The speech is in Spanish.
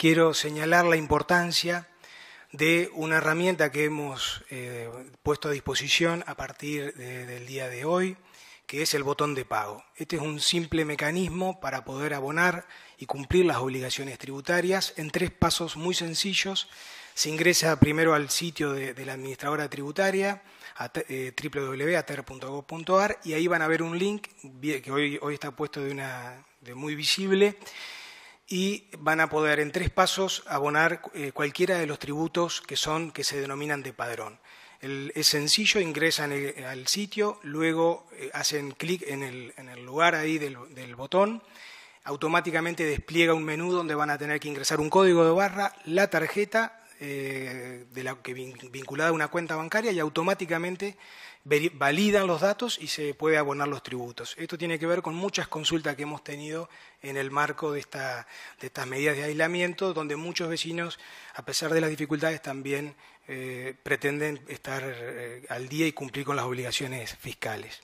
quiero señalar la importancia de una herramienta que hemos eh, puesto a disposición a partir del día de hoy, que es el botón de pago. Este es un simple mecanismo para poder abonar y cumplir las obligaciones tributarias en tres pasos muy sencillos. Se ingresa primero al sitio de, la administradora tributaria, eh, www.ater.gov.ar, y ahí van a ver un link que hoy, está puesto de muy visible y van a poder en tres pasos abonar eh, cualquiera de los tributos que son que se denominan de padrón. es sencillo, ingresan eh, al sitio, luego eh, hacen clic en el, lugar ahí del, botón, automáticamente despliega un menú donde van a tener que ingresar un código de barra, la tarjeta eh, de la que vinculada a una cuenta bancaria y automáticamente validan los datos y se puede abonar los tributos. Esto tiene que ver con muchas consultas que hemos tenido en el marco de, estas medidas de aislamiento, donde muchos vecinos, a pesar de las dificultades, también eh, pretenden estar eh, al día y cumplir con las obligaciones fiscales.